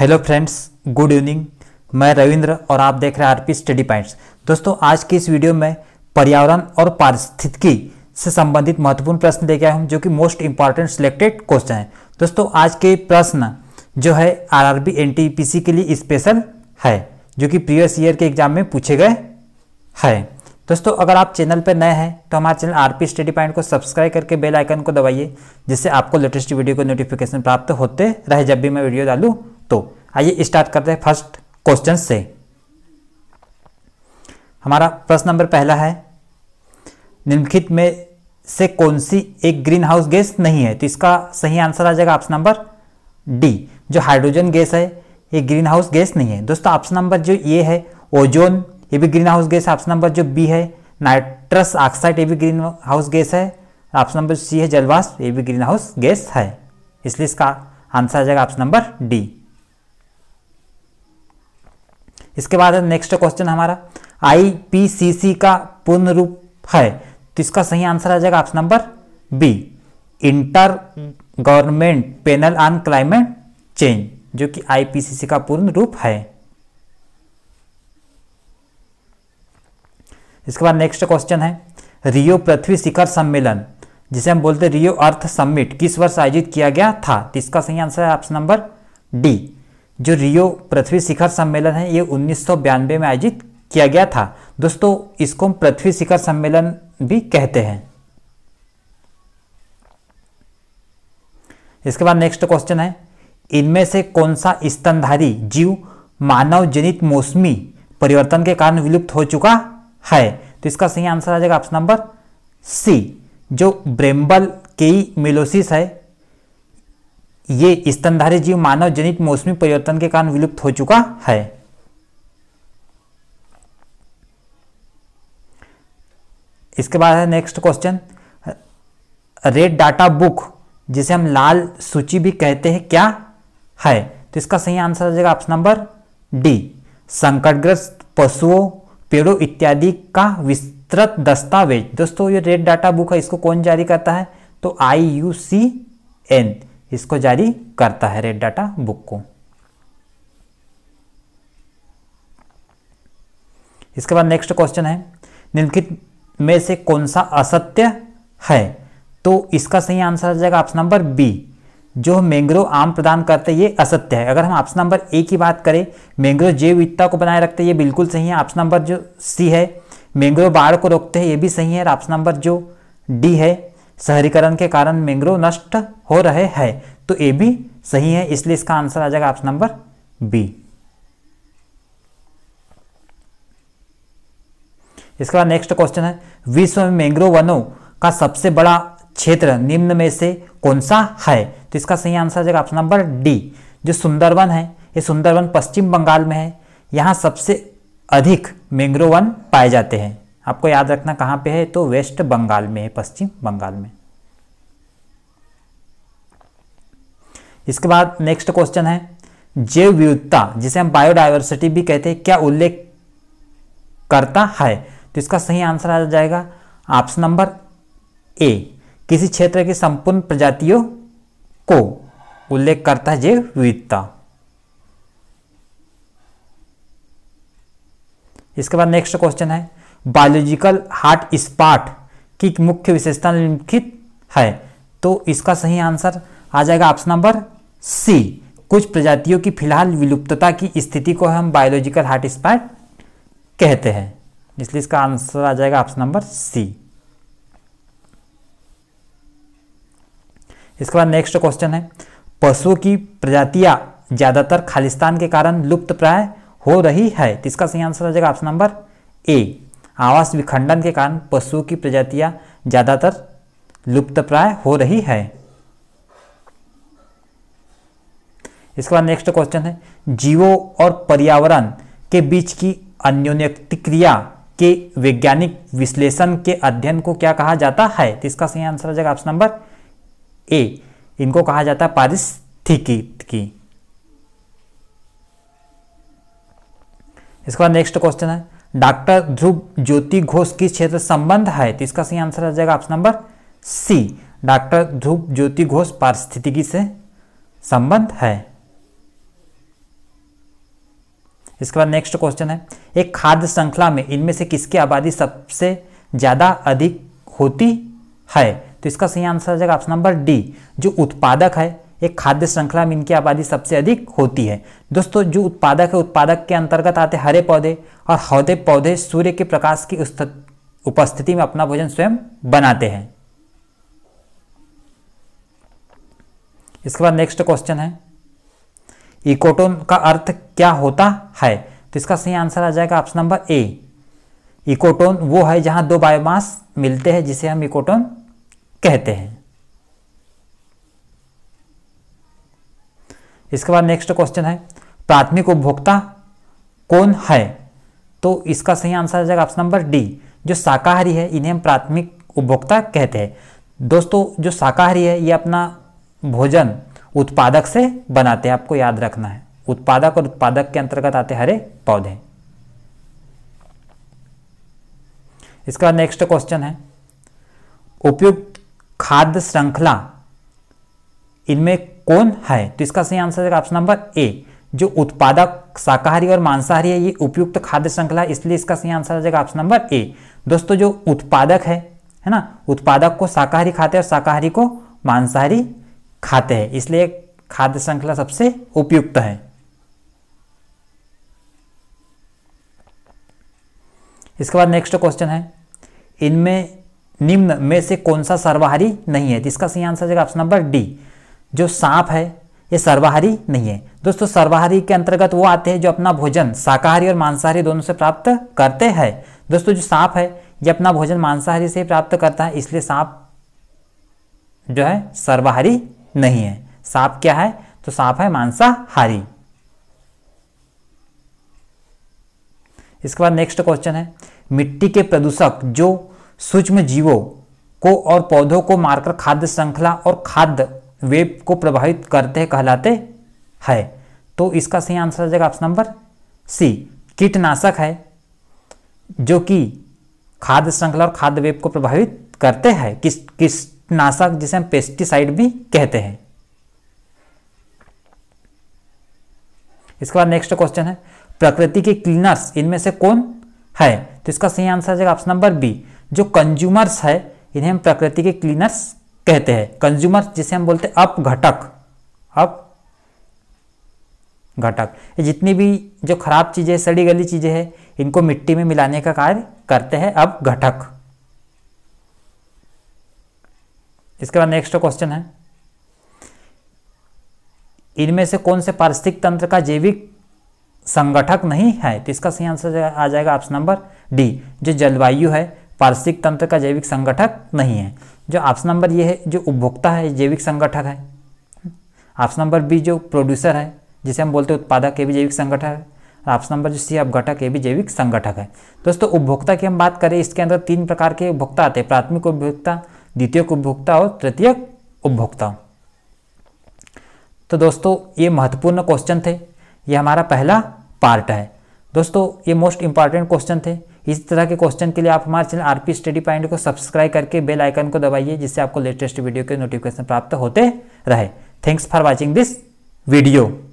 hello friends good evening मैं रविंद्र और आप देख रहे हैं आरपी स्टडी पॉइंट्स दोस्तों आज की इस वीडियो में पर्यावरण और पारिस्थितिकी से संबंधित महत्वपूर्ण प्रश्न लेके आए हूँ जो कि मोस्ट इंपॉर्टेंट सिलेक्टेड क्वेश्चन है दोस्तों आज के प्रश्न जो है आरआरबी एनटीपीसी के लिए स्पेशल है जो कि प्रीवियस ईयर के एग्जाम में पूछे गए हैं दोस्तों अगर आप चैनल पर नए हैं तो हमारे चैनल आर स्टडी पॉइंट को सब्सक्राइब करके बेल आइकन को दबाइए जिससे आपको लेटेस्ट वीडियो को नोटिफिकेशन प्राप्त होते रहे जब भी मैं वीडियो डालूँ तो आइए स्टार्ट करते हैं फर्स्ट क्वेश्चन से हमारा प्रश्न नंबर पहला है निम्नलिखित में से कौन सी एक ग्रीन हाउस गैस नहीं है तो इसका सही आंसर आ जाएगा ऑप्शन नंबर डी जो हाइड्रोजन गैस है ये ग्रीन हाउस गैस नहीं है दोस्तों ऑप्शन नंबर जो ये है ओजोन ये भी greenhouse gas option number जो बी है नाइट्रस ऑक्साइड ये भी ग्रीन हाउस गैस है ऑप्शन नंबर सी है जलवाष्प ये भी ग्रीन हाउस गैस है इसलिए इसका आंसर आ जाएगा ऑप्शन नंबर डी इसके बाद है नेक्स्ट क्वेश्चन हमारा आईपीसीसी का पूर्ण रूप है तो इसका सही आंसर आ जाएगा option number B inter government panel on climate change जो कि आईपीसीसी का पूर्ण रूप है इसके बाद नेक्स्ट क्वेश्चन है रियो पृथ्वी शिखर सम्मेलन जिसे हम बोलते हैं रियो अर्थ समिट किस वर्ष आयोजित किया गया था तो इसका सही आंसर है ऑप्शन नंबर डी जो रियो पृथ्वी शिखर सम्मेलन है ये उन्नीस में आयोजित किया गया था दोस्तों इसको हम पृथ्वी शिखर सम्मेलन भी कहते हैं इसके बाद नेक्स्ट क्वेश्चन है इनमें से कौन सा स्तनधारी जीव मानव जनित मौसमी परिवर्तन के कारण विलुप्त हो चुका है तो इसका सही आंसर आ जाएगा ऑप्शन नंबर सी जो ब्रेम्बल केई मेलोसिस है ये स्तनधारी जीव मानव जनित मौसमी परिवर्तन के कारण विलुप्त हो चुका है इसके बाद है next question red data book जिसे हम लाल सूची भी कहते हैं क्या है तो इसका सही आंसर हो जाएगा ऑप्शन नंबर डी संकटग्रस्त पशुओं पेड़ों इत्यादि का विस्तृत दस्तावेज दोस्तों ये रेड डाटा बुक है इसको कौन जारी करता है तो आई यू सी एन इसको जारी करता है रेड डाटा बुक को इसके बाद नेक्स्ट क्वेश्चन है निम्नलिखित में से कौन सा असत्य है तो इसका सही आंसर आ जाएगा ऑप्शन नंबर बी जो मैंग्रोव आम प्रदान करते हैं ये असत्य है अगर हम ऑप्शन नंबर ए की बात करें मैंग्रोव जैव विविधता को बनाए रखते हैं ये बिल्कुल सही है ऑप्शन नंबर जो सी है मैंग्रोव बाढ़ को रोकते हैं ये भी सही है और ऑप्शन नंबर जो डी है शहरीकरण के कारण मैंग्रोव नष्ट हो रहे हैं तो ए भी सही है इसलिए इसका आंसर आ जाएगा ऑप्शन नंबर बी इसके बाद नेक्स्ट क्वेश्चन है विश्व में मैंग्रोव वनों का सबसे बड़ा क्षेत्र निम्न में से कौन सा है तो इसका सही आंसर आ जाएगा ऑप्शन नंबर डी जो सुंदरवन है ये सुंदरवन पश्चिम बंगाल में है यहाँ सबसे अधिक मैंग्रोवन पाए जाते हैं आपको याद रखना कहाँ पे है तो वेस्ट बंगाल में है पश्चिम बंगाल में इसके बाद नेक्स्ट क्वेश्चन है जैव विविधता जिसे हम बायोडाइवर्सिटी भी कहते हैं क्या उल्लेख करता है तो इसका सही आंसर आ जाएगा ऑप्शन नंबर ए किसी क्षेत्र की संपूर्ण प्रजातियों को उल्लेख करता है जैव विविधता इसके बाद नेक्स्ट क्वेश्चन है बायोलॉजिकल हार्ट स्पाट की मुख्य विशेषता निम्नलिखित है तो इसका सही आंसर आ जाएगा ऑप्शन नंबर सी कुछ प्रजातियों की फिलहाल विलुप्तता की स्थिति को हम बायोलॉजिकल हार्ट स्पाट कहते हैं इसलिए इसका आंसर आ जाएगा ऑप्शन नंबर सी इसके बाद नेक्स्ट क्वेश्चन है पशुओं की प्रजातियां ज़्यादातर खालिस्तान के कारण लुप्त प्राय हो रही है तो इसका सही आंसर आ जाएगा ऑप्शन नंबर ए आवास विखंडन के कारण पशुओं की प्रजातियां ज़्यादातर लुप्तप्राय हो रही है इसके बाद नेक्स्ट क्वेश्चन है जीवों और पर्यावरण के बीच की अन्योन्यक्ति क्रिया के वैज्ञानिक विश्लेषण के अध्ययन को क्या कहा जाता है तो इसका सही आंसर हो जाएगा ऑप्शन नंबर ए इनको कहा जाता है पारिस्थितिकी इसके बाद नेक्स्ट क्वेश्चन है डॉक्टर ध्रुव ज्योति घोष किस क्षेत्र संबंध है तो इसका सही आंसर आ जाएगा option number C doctor Dhruv Jyoti Ghosh पारिस्थितिकी से संबंध है इसके बाद नेक्स्ट क्वेश्चन है एक खाद्य श्रृंखला में इनमें से किसकी आबादी सबसे ज़्यादा अधिक होती है तो इसका सही आंसर आ जाएगा ऑप्शन नंबर डी जो उत्पादक है एक खाद्य श्रृंखला में इनकी आबादी सबसे अधिक होती है दोस्तों जो उत्पादक है उत्पादक के अंतर्गत आते हरे पौधे और हौदे पौधे सूर्य के प्रकाश की उपस्थिति में अपना भोजन स्वयं बनाते हैं इसके बाद नेक्स्ट क्वेश्चन है इकोटोन का अर्थ क्या होता है तो इसका सही आंसर आ जाएगा ऑप्शन नंबर ए इकोटोन वो है जहां दो बायोमास मिलते हैं जिसे हम इकोटोन कहते हैं इसके बाद नेक्स्ट क्वेश्चन है प्राथमिक उपभोक्ता कौन है तो इसका सही आंसर आ जाएगा ऑप्शन नंबर डी जो शाकाहारी है इन्हें हम प्राथमिक उपभोक्ता कहते हैं दोस्तों जो शाकाहारी है ये अपना भोजन उत्पादक से बनाते हैं आपको याद रखना है उत्पादक और उत्पादक के अंतर्गत आते हरे पौधे इसके बाद नेक्स्ट क्वेश्चन है उपयुक्त खाद्य श्रृंखला इनमें कौन है तो इसका सही आंसर है ऑप्शन नंबर ए जो उत्पादक शाकाहारी और मांसाहारी है ये उपयुक्त खाद्य श्रृंखला है इसलिए इसका सही आंसर आ जाएगा ऑप्शन नंबर ए दोस्तों जो उत्पादक है है ना उत्पादक को शाकाहारी खाते हैं और शाकाहारी को मांसाहारी खाते हैं इसलिए खाद्य श्रृंखला सबसे उपयुक्त है इसके बाद नेक्स्ट क्वेश्चन है इनमें निम्न में से कौन सा सर्वाहारी नहीं है तो इसका सही आंसर आ जाएगा ऑप्शन नंबर डी जो सांप है ये सर्वाहारी नहीं है दोस्तों सर्वाहारी के अंतर्गत वो आते हैं जो अपना भोजन शाकाहारी और मांसाहारी दोनों से प्राप्त करते हैं दोस्तों जो सांप है ये अपना भोजन मांसाहारी से प्राप्त करता है इसलिए सांप जो है सर्वाहारी नहीं है सांप क्या है तो सांप है मांसाहारी इसके बाद नेक्स्ट क्वेश्चन है मिट्टी के प्रदूषक जो सूक्ष्म जीवों को और पौधों को मारकर खाद्य श्रृंखला और खाद्य वेब को प्रभावित करते कहलाते हैं तो इसका सही आंसर हो जाएगा ऑप्शन नंबर सी कीटनाशक है जो कि खाद्य श्रृंखला और खाद्य वेब को प्रभावित करते हैं किस कीटनाशक जिसे हम पेस्टिसाइड भी कहते हैं इसके बाद नेक्स्ट क्वेश्चन है प्रकृति के क्लीनर्स इनमें से कौन है तो इसका सही आंसर आ जाएगा ऑप्शन नंबर बी जो कंज्यूमर्स है इन्हें हम प्रकृति के क्लीनर्स कहते हैं कंज्यूमर जिसे हम बोलते हैं अप घटक अप घटक ये जितनी भी जो खराब चीज़ें सड़ी गली चीज़ें हैं इनको मिट्टी में मिलाने का कार्य करते हैं अब घटक इसके बाद नेक्स्ट क्वेश्चन है इनमें से कौन से पारिस्थितिक तंत्र का जैविक संगठक नहीं है तो इसका सही आंसर आ जाएगा ऑप्शन नंबर डी जो जलवायु है पारिस्थितिक तंत्र का जैविक संगठक नहीं है जो ऑप्शन नंबर ये है जो उपभोक्ता है जैविक संगठक है ऑप्शन नंबर बी जो प्रोड्यूसर है जिसे हम बोलते हैं उत्पादक ये भी जैविक संगठक है ऑप्शन नंबर जो सी अपघटक ये भी जैविक संगठक है दोस्तों उपभोक्ता की हम बात करें इसके अंदर तीन प्रकार के उपभोक्ता आते हैं प्राथमिक उपभोक्ता द्वितीय उपभोक्ता और तृतीय उपभोक्ता तो दोस्तों ये महत्वपूर्ण क्वेश्चन थे ये हमारा पहला पार्ट है दोस्तों ये मोस्ट इंपॉर्टेंट क्वेश्चन थे इस तरह के क्वेश्चन के लिए आप हमारे चैनल आरपी स्टडी पॉइंट को सब्सक्राइब करके बेल आइकन को दबाइए जिससे आपको लेटेस्ट वीडियो के नोटिफिकेशन प्राप्त होते रहे thanks for watching this video